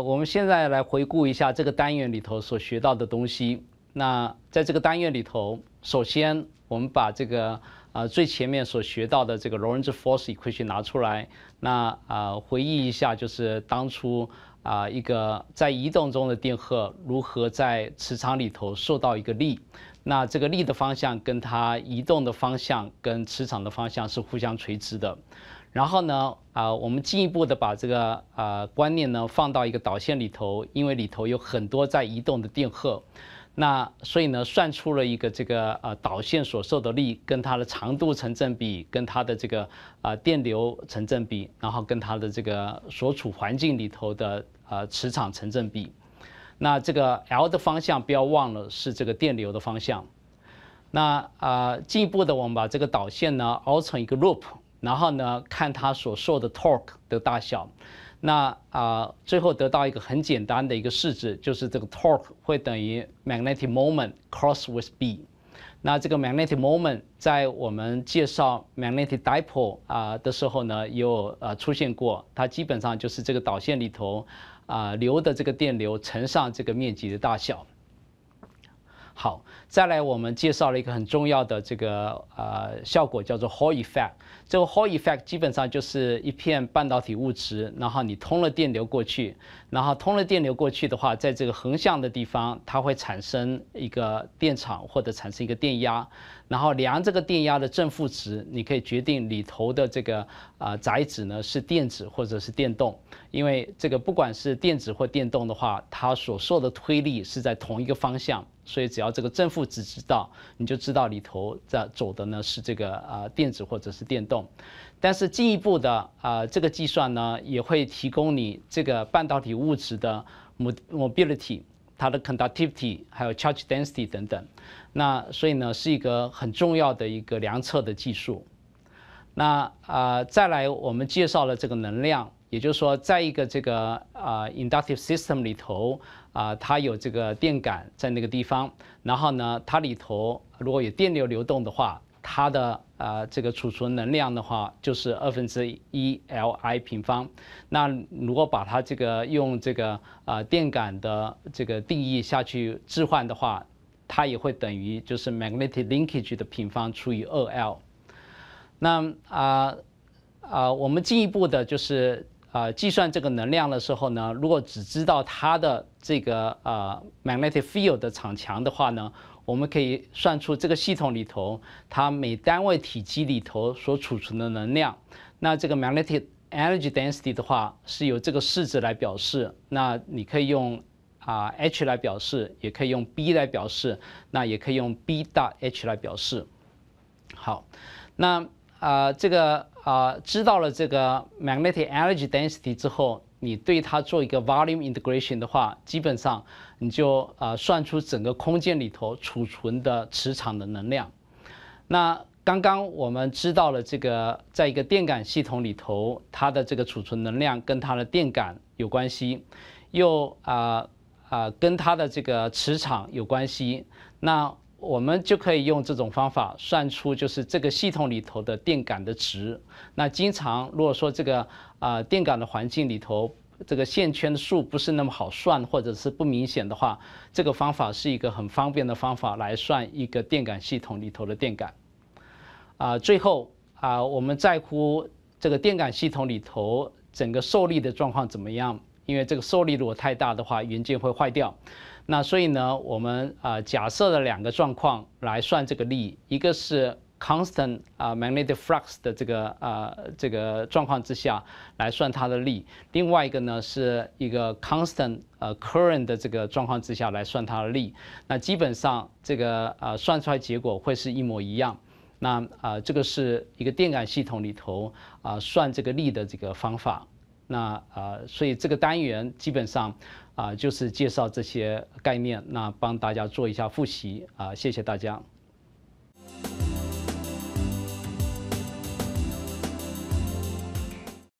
我们现在来回顾一下这个单元里头所学到的东西。那在这个单元里头，首先我们把这个啊最前面所学到的这个 Lorentz force equation 拿出来。那啊回忆一下，就是当初啊一个在移动中的电荷如何在磁场里头受到一个力。那这个力的方向跟它移动的方向跟磁场的方向是互相垂直的。然后呢，啊，我们进一步的把这个啊观念呢放到一个导线里头，因为里头有很多在移动的电荷，那所以呢算出了一个这个啊导线所受的力跟它的长度成正比，跟它的这个啊电流成正比，然后跟它的这个所处环境里头的啊磁场成正比。那这个 L 的方向不要忘了是这个电流的方向。那啊进一步的我们把这个导线呢凹成一个 loop。然后呢，看它所受的 torque 的大小，那啊，最后得到一个很简单的一个式子，就是这个 torque 会等于 magnetic moment cross with B。那这个 magnetic moment 在我们介绍 magnetic dipole 啊的时候呢，有呃出现过，它基本上就是这个导线里头啊流的这个电流乘上这个面积的大小。好，再来我们介绍了一个很重要的这个呃效果，叫做 Hall effect。这个 Hall effect 基本上就是一片半导体物质，然后你通了电流过去，然后通了电流过去的话，在这个横向的地方，它会产生一个电场或者产生一个电压，然后量这个电压的正负值，你可以决定里头的这个啊载子呢是电子或者是电动，因为这个不管是电子或电动的话，它所受的推力是在同一个方向。所以只要这个正负值知道，你就知道里头在走的呢是这个啊电子或者是电动。但是进一步的啊，这个计算呢也会提供你这个半导体物质的 mobility、它的 conductivity、还有 charge density 等等。那所以呢是一个很重要的一个量测的技术。那啊再来我们介绍了这个能量。也就是说，在一个这个啊 inductive system 里头啊，它有这个电感在那个地方，然后呢，它里头如果有电流流动的话，它的啊这个储存能量的话就是二分之一 L I 平方。那如果把它这个用这个啊电感的这个定义下去置换的话，它也会等于就是 magnetic linkage 的平方除以二 L。那啊啊，我们进一步的就是。啊，计算这个能量的时候呢，如果只知道它的这个呃 magnetic field 的场强的话呢，我们可以算出这个系统里头它每单位体积里头所储存的能量。那这个 magnetic energy density 的话，是由这个式子来表示。那你可以用啊 H 来表示，也可以用 B 来表示，那也可以用 B 大 H 来表示。好，那。呃，这个啊，知道了这个 magnetic energy density 之后，你对它做一个 volume integration 的话，基本上你就啊算出整个空间里头储存的磁场的能量。那刚刚我们知道了这个，在一个电感系统里头，它的这个储存能量跟它的电感有关系，又啊啊跟它的这个磁场有关系。那我们就可以用这种方法算出，就是这个系统里头的电感的值。那经常如果说这个啊电感的环境里头这个线圈数不是那么好算，或者是不明显的话，这个方法是一个很方便的方法来算一个电感系统里头的电感。啊，最后啊我们在乎这个电感系统里头整个受力的状况怎么样？因为这个受力如果太大的话，元件会坏掉。那所以呢，我们啊假设的两个状况来算这个力，一个是 constant 啊 magnetic flux 的这个啊这个状况之下来算它的力，另外一个呢是一个 constant 呃 current 的这个状况之下来算它的力。那基本上这个啊算出来结果会是一模一样。那啊这个是一个电感系统里头啊算这个力的这个方法。那啊，所以这个单元基本上，啊，就是介绍这些概念，那帮大家做一下复习啊，谢谢大家。